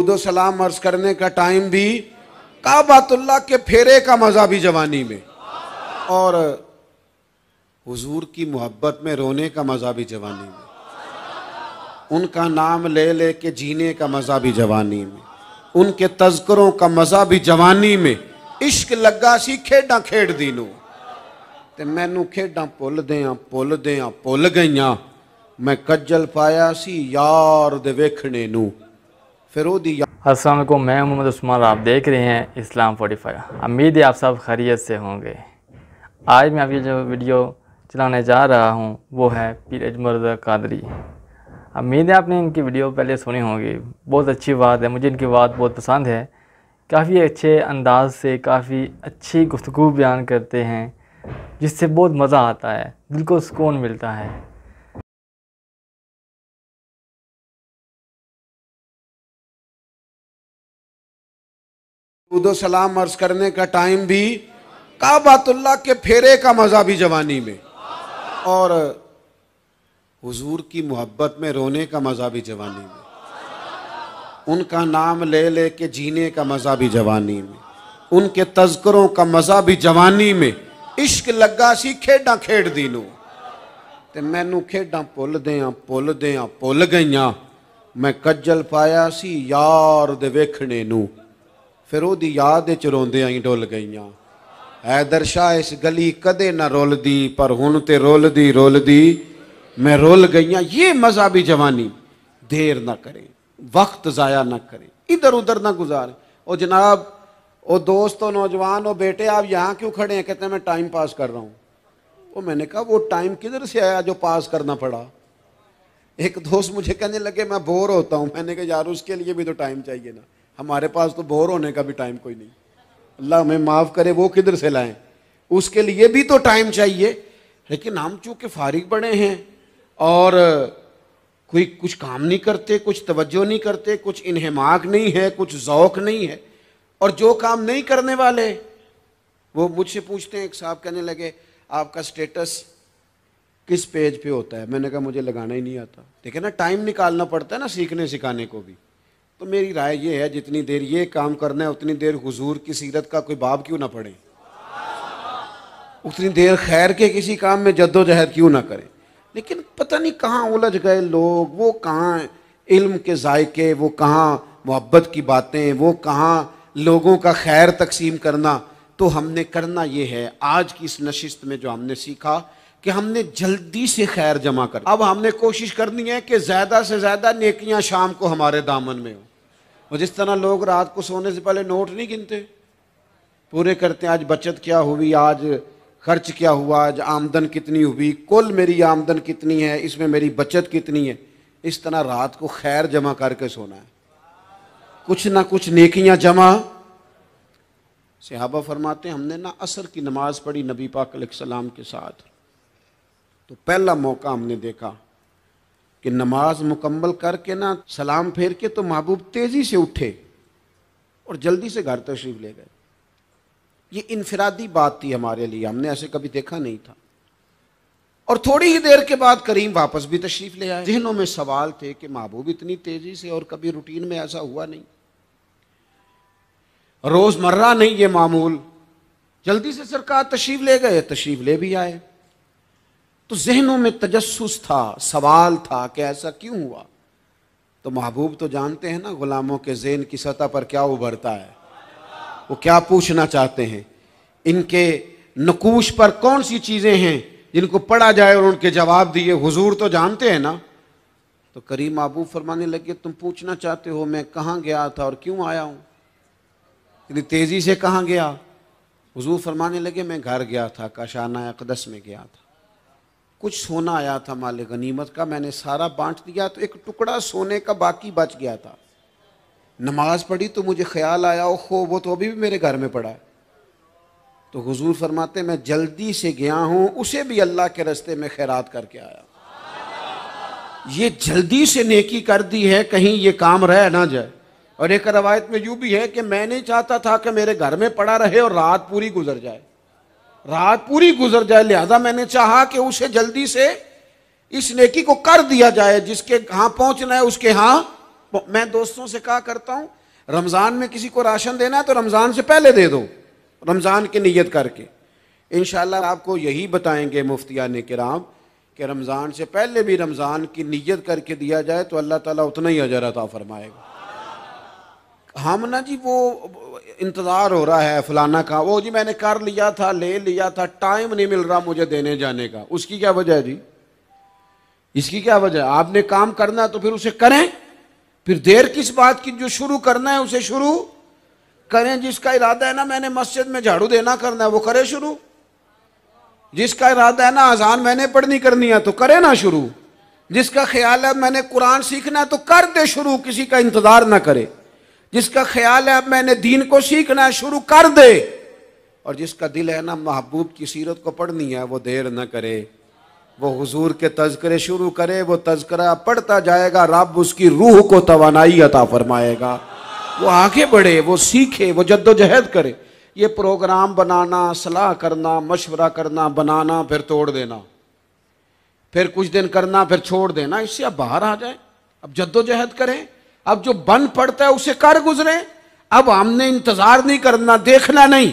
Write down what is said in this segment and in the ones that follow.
उदो सलाम अर्ज करने का टाइम भी काबातुल्ला के फेरे का मज़ा भी जवानी में और हुजूर की मोहब्बत में रोने का मज़ा भी जवानी में उनका नाम ले ले के जीने का मज़ा भी जवानी में उनके तस्करों का मज़ा भी जवानी में इश्क लगा सी खेडा खेड दी ते ਮੈਨੂੰ खेडा भुल ਆ भुल ਆ भुल गई मैं ਕੱਜਲ पाया सी यार ਦੇ ਵੇਖਣੇ फिरोदी असल मैं मोहम्मद उस्मान आप देख रहे हैं इस्लाम फोटी फाइव उम्मीद है आप सब खरीत से होंगे आज मैं आपकी जो वीडियो चलाने जा रहा हूँ वो है पीर अजमर कादरी उम्मीद है आपने इनकी वीडियो पहले सुनी होगी बहुत अच्छी बात है मुझे इनकी बात बहुत पसंद है काफ़ी अच्छे अंदाज से काफ़ी अच्छी गुफ्तु बयान करते हैं जिससे बहुत मज़ा आता है दिल को सुकून मिलता है उदो सलाम अर्ज करने का टाइम भी काबातुल्ला के फेरे का मज़ा भी जवानी में और हुजूर की मोहब्बत में रोने का मज़ा भी जवानी में उनका नाम ले ले के जीने का मज़ा भी जवानी में उनके तस्करों का मज़ा भी जवानी में इश्क लगा सी खेडा खेड दीनू ते मैनू खेडा भुल ਆ भुल ਆ भुल गई मैं ਕੱਜਲ पाया सी यार ਦੇ ਵੇਖਣੇ फिर वो याद रोंद ही डुल गई ਹੀ शाह इस गली कदे ना रोल दी पर हूं तो रोल दी रोल दी मैं रोल हाँ ये भी जवानी देर ना करे वक्त ज़ाया ना करे इधर उधर ना गुजारे वो जनाब ओ दोस्त हो नौजवान हो बेटे आप यहाँ क्यों खड़े हैं कहते हैं मैं टाइम पास कर रहा हूँ वो मैंने कहा वो टाइम किधर से आया जो पास करना पड़ा एक दोस्त मुझे कहने लगे मैं बोर होता हूँ मैंने कहा यार उसके लिए भी तो टाइम चाहिए ना हमारे पास तो बोर होने का भी टाइम कोई नहीं अल्लाह हमें माफ़ करे वो किधर से लाएं उसके लिए भी तो टाइम चाहिए लेकिन हम चूँकि फारिग बड़े हैं और कोई कुछ काम नहीं करते कुछ तवज्जो नहीं करते कुछ इन्हमाक नहीं है कुछ जौक़ नहीं है और जो काम नहीं करने वाले वो मुझसे पूछते हैं एक साहब कहने लगे आपका स्टेटस किस पेज पे होता है मैंने कहा मुझे लगाना ही नहीं आता देखे ना टाइम निकालना पड़ता है ना सीखने सिखाने को भी तो मेरी राय ये है जितनी देर ये काम करना है उतनी देर हुजूर की सीरत का कोई बाब क्यों ना पढ़े उतनी देर खैर के किसी काम में जद्दोजहद क्यों ना करें लेकिन पता नहीं कहाँ उलझ गए लोग वो कहाँ इल्म के जायके वो कहाँ मोहब्बत की बातें वो कहाँ लोगों का खैर तकसीम करना तो हमने करना ये है आज की इस नशिस्त में जो हमने सीखा कि हमने जल्दी से खैर जमा कर अब हमने कोशिश करनी है कि ज़्यादा से ज़्यादा नेकियां शाम को हमारे दामन में हो और जिस तरह लोग रात को सोने से पहले नोट नहीं गिनते पूरे करते हैं आज बचत क्या हुई आज खर्च क्या हुआ आज आमदन कितनी हुई कुल मेरी आमदन कितनी है इसमें मेरी बचत कितनी है इस तरह रात को खैर जमा करके सोना है कुछ ना कुछ नेकियां जमा सिहाबा फरमाते हमने ना असर की नमाज़ पढ़ी नबी पाक के साथ तो पहला मौका हमने देखा कि नमाज मुकम्मल करके ना सलाम फेर के तो महबूब तेज़ी से उठे और जल्दी से घर तशरीफ ले गए ये इनफरादी बात थी हमारे लिए हमने ऐसे कभी देखा नहीं था और थोड़ी ही देर के बाद करीम वापस भी तशरीफ ले आए जहनों में सवाल थे कि महबूब इतनी तेज़ी से और कभी रूटीन में ऐसा हुआ नहीं रोज़मर्रा नहीं ये मामूल जल्दी से सरकार तशरीफ ले गए तशरीफ ले भी आए तो जहनों में तजस्स था सवाल था कि ऐसा क्यों हुआ तो महबूब तो जानते हैं ना गुलामों के जेन की सतह पर क्या उभरता है वो क्या पूछना चाहते हैं इनके नकूश पर कौन सी चीज़ें हैं जिनको पढ़ा जाए और उनके जवाब दिए हुजूर तो जानते हैं ना तो करीम महबूब फरमाने लगे तुम पूछना चाहते हो मैं कहाँ गया था और क्यों आया हूँ इतनी तेज़ी से कहाँ गया हुजूर फरमाने लगे मैं घर गया था काशाना अकदस में गया था कुछ सोना आया था माल गनीमत का मैंने सारा बांट दिया तो एक टुकड़ा सोने का बाकी बच गया था नमाज पढ़ी तो मुझे ख्याल आया ओहो वो तो अभी भी मेरे घर में पड़ा है तो हुजूर फरमाते मैं जल्दी से गया हूँ उसे भी अल्लाह के रस्ते में खैरात करके आया ये जल्दी से नेकी कर दी है कहीं ये काम रह ना जाए और एक रवायत में यूँ भी है कि मैं नहीं चाहता था कि मेरे घर में पड़ा रहे और रात पूरी गुजर जाए रात पूरी गुजर जाए लिहाजा मैंने चाहा कि उसे जल्दी से इस नेकी को कर दिया जाए जिसके हाँ पहुंचना है उसके हाँ मैं दोस्तों से कहा करता हूं रमज़ान में किसी को राशन देना है तो रमज़ान से पहले दे दो रमज़ान की नीयत करके इनशाला आपको यही बताएंगे मुफ्तिया ने किराम कि रमज़ान से पहले भी रमज़ान की नीयत करके दिया जाए तो अल्लाह ताला उतना ही अजर अता फरमाएगा हम ना जी वो इंतज़ार हो रहा है फलाना का वो जी मैंने कर लिया था ले लिया था टाइम नहीं मिल रहा मुझे देने जाने का उसकी क्या वजह है जी इसकी क्या वजह है आपने काम करना है तो फिर उसे करें फिर देर किस बात की जो शुरू करना है उसे शुरू करें जिसका इरादा है ना मैंने मस्जिद में झाड़ू देना करना है वो करे शुरू जिसका इरादा है ना आजान मैंने पढ़नी करनी है तो करे ना शुरू जिसका ख्याल है मैंने कुरान सीखना है तो कर दे शुरू किसी का इंतजार ना करे जिसका ख्याल है अब मैंने दीन को सीखना शुरू कर दे और जिसका दिल है ना महबूब की सीरत को पढ़नी है वो देर ना करे वो हुजूर के तस्करे शुरू करे वो तस्करा पढ़ता जाएगा रब उसकी रूह को तोानाई अता फरमाएगा वो आगे बढ़े वो सीखे वो जद्दोजहद करे ये प्रोग्राम बनाना सलाह करना मशवरा करना बनाना फिर तोड़ देना फिर कुछ दिन करना फिर छोड़ देना इससे आप बाहर आ जाए अब जद्दोजहद करें अब जो बन पड़ता है उसे कर गुजरे अब हमने इंतजार नहीं करना देखना नहीं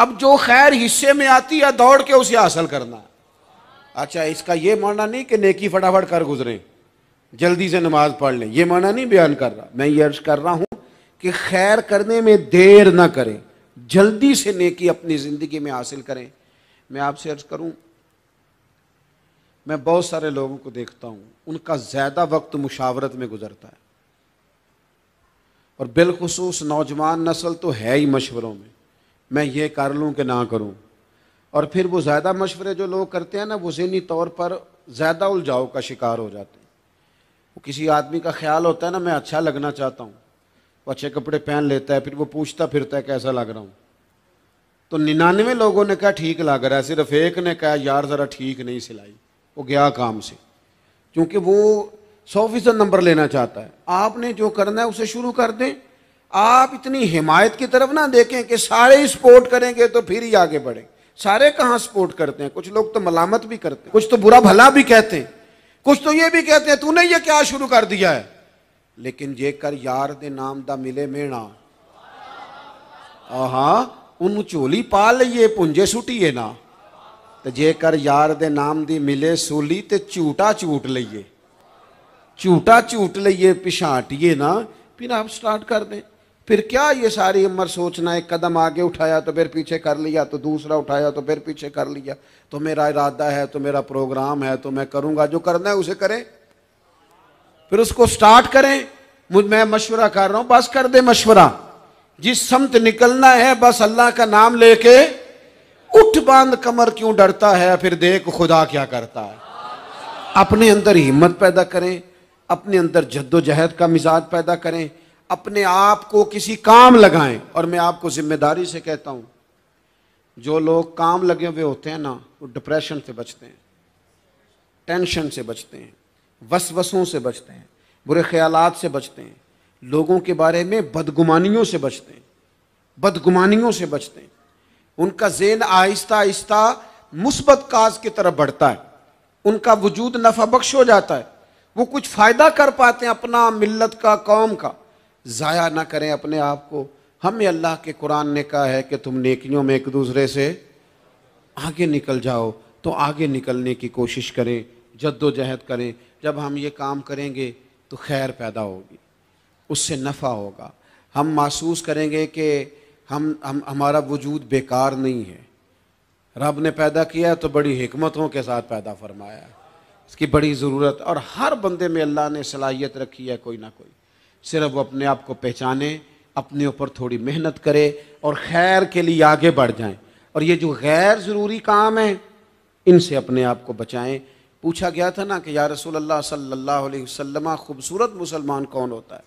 अब जो खैर हिस्से में आती है दौड़ के उसे हासिल करना अच्छा इसका यह मानना नहीं कि नेकी फटाफट कर गुजरे जल्दी से नमाज पढ़ लें यह मानना नहीं बयान कर रहा मैं ये अर्ज कर रहा हूं कि खैर करने में देर ना करें जल्दी से नेकी अपनी ज़िंदगी में हासिल करें मैं आपसे अर्ज करूं मैं बहुत सारे लोगों को देखता हूं उनका ज़्यादा वक्त मुशावरत में गुजरता है और बिलखसूस नौजवान नस्ल तो है ही मशवरों में मैं ये कर लूँ कि ना करूँ और फिर वो ज़्यादा मशवरे जो लोग करते हैं ना वो जहनी तौर पर ज़्यादा उलझाव का शिकार हो जाते हैं वो किसी आदमी का ख्याल होता है ना मैं अच्छा लगना चाहता हूँ वो अच्छे कपड़े पहन लेता है फिर वो पूछता फिरता है कैसा लग रहा हूँ तो निन्यानवे लोगों ने कहा ठीक लग रहा है सिर्फ एक ने कहा यार ज़रा ठीक नहीं सिलाई वो गया काम से क्योंकि वो सौ फीसद नंबर लेना चाहता है आपने जो करना है उसे शुरू कर दें आप इतनी हिमायत की तरफ ना देखें कि सारे ही सपोर्ट करेंगे तो फिर ही आगे बढ़ें सारे कहाँ सपोर्ट करते हैं कुछ लोग तो मलामत भी करते हैं कुछ तो बुरा भला भी कहते हैं कुछ तो ये भी कहते हैं तूने ये क्या शुरू कर दिया है लेकिन जेकर यार दे नाम दा मिले ਮਿਹਣਾ आहा उन चोली पा लीए पुंजे सुटीए ना तो जेकर यार दे नाम दी मिले ਸੂਲੀ तो झूठा झूठ लीए चूटा चूट लीए पिछाटिए ना फिर आप स्टार्ट कर दें फिर क्या ये सारी उम्र सोचना एक कदम आगे उठाया तो फिर पीछे कर लिया तो दूसरा उठाया तो फिर पीछे कर लिया तो मेरा इरादा है तो मेरा प्रोग्राम है तो मैं करूंगा जो करना है उसे करें फिर उसको स्टार्ट करें मुझ मैं मशवरा कर रहा हूं बस कर दे मशवरा जिस समत निकलना है बस अल्लाह का नाम लेके उठ बांध कमर क्यों डरता है फिर देख खुदा क्या करता है अपने अंदर हिम्मत पैदा करें अपने अंदर जद्दोजहद का मिजाज पैदा करें अपने आप को किसी काम लगाएं और मैं आपको जिम्मेदारी से कहता हूं जो लोग काम लगे हुए होते हैं ना वो डिप्रेशन से बचते हैं टेंशन से बचते हैं वसवसों से बचते हैं बुरे ख्यालात से बचते हैं लोगों के बारे में बदगुमानियों से बचते हैं बदगुमानियों से बचते हैं उनका जेन आहिस्ता आहिस्ता मुस्बत काज की तरफ बढ़ता है उनका वजूद नफा बख्श हो जाता है वो कुछ फ़ायदा कर पाते हैं अपना मिलत का कौम का ज़ाया ना करें अपने आप को हमें अल्लाह के कुरान ने कहा है कि तुम नेकियों में एक दूसरे से आगे निकल जाओ तो आगे निकलने की कोशिश करें जद्दोजहद करें जब हम ये काम करेंगे तो खैर पैदा होगी उससे नफ़ा होगा हम महसूस करेंगे कि हम हम हमारा वजूद बेकार नहीं है रब ने पैदा किया तो बड़ी हमतों के साथ पैदा फरमाया इसकी बड़ी ज़रूरत और हर बंदे में अल्लाह ने सलाहियत रखी है कोई ना कोई सिर्फ वो अपने आप को पहचाने अपने ऊपर थोड़ी मेहनत करे और खैर के लिए आगे बढ़ जाएं और ये जो गैर ज़रूरी काम है इनसे अपने आप को बचाएं पूछा गया था ना कि या रसूल अल्लाह सल्लल्लाहु अलैहि वसल्लम खूबसूरत मुसलमान कौन होता है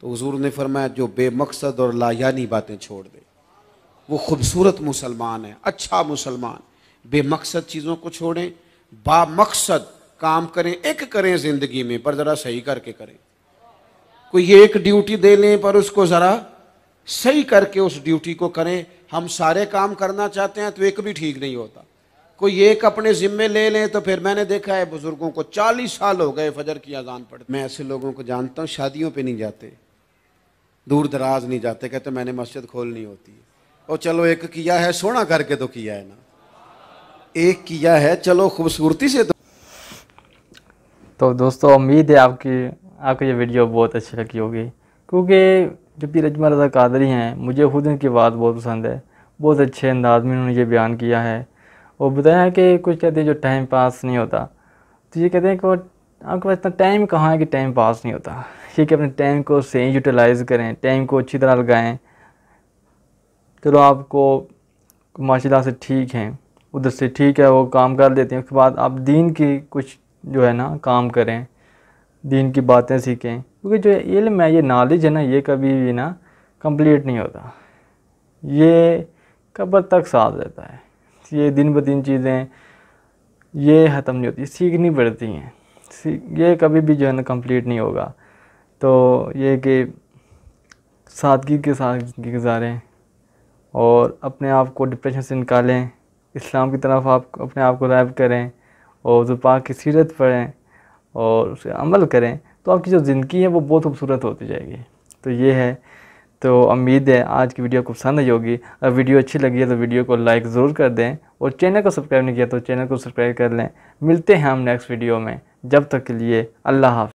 तो हजूर ने फरमाया जो बेमकसद और लायानी बातें छोड़ दे वो खूबसूरत मुसलमान है अच्छा मुसलमान बेमकसद चीज़ों को छोड़ें बा मकसद काम करें एक करें जिंदगी में पर ज़रा सही करके करें कोई एक ड्यूटी दे लें पर उसको ज़रा सही करके उस ड्यूटी को करें हम सारे काम करना चाहते हैं तो एक भी ठीक नहीं होता कोई एक अपने जिम्मे ले लें तो फिर मैंने देखा है बुजुर्गों को चालीस साल हो गए फजर की अजान पड़ मैं ऐसे लोगों को जानता हूँ शादियों पे नहीं जाते दूर दराज नहीं जाते कहते मैंने मस्जिद खोलनी होती है और चलो एक किया है सोना करके तो किया है ना एक किया है चलो खूबसूरती से तो तो दोस्तों उम्मीद है आपकी आपकी ये वीडियो बहुत अच्छी लगी होगी क्योंकि जो भी रजमा रजा कादरी हैं मुझे खुद इनकी बात बहुत पसंद है बहुत अच्छे अंदाज में उन्होंने ये बयान किया है और बताया कि कुछ कहते हैं जो टाइम पास नहीं होता तो ये कहते हैं कि आपके पास इतना टाइम कहाँ है कि टाइम पास नहीं होता ये कि अपने टाइम को सही यूटिलाइज़ करें टाइम को अच्छी तरह लगाएँ चलो तो आपको माशा से ठीक हैं उधर से ठीक है वो काम कर देते हैं उसके बाद आप दीन की कुछ जो है ना काम करें दीन की बातें सीखें क्योंकि जो इल्म है ये नॉलेज है ना ये कभी भी ना कंप्लीट नहीं होता ये कब्र तक साथ रहता है ये दिन ब दिन चीज़ें ये ख़त्म नहीं होती सीखनी पड़ती हैं ये कभी भी जो है ना कंप्लीट नहीं होगा तो ये कि सादगी के साथ गुजारें और अपने आप को डिप्रेशन से निकालें इस्लाम की तरफ आप अपने आप को रैब करें और जो पाक की सीरत पढ़ें और उसे अमल करें तो आपकी जो ज़िंदगी है वो बहुत खूबसूरत होती जाएगी तो ये है तो उम्मीद है आज की वीडियो को पसंद आई होगी अगर वीडियो अच्छी लगी है तो वीडियो को लाइक ज़रूर कर दें और चैनल को सब्सक्राइब नहीं किया तो चैनल को सब्सक्राइब कर लें मिलते हैं हम नेक्स्ट वीडियो में जब तक के लिए अल्लाह हाफ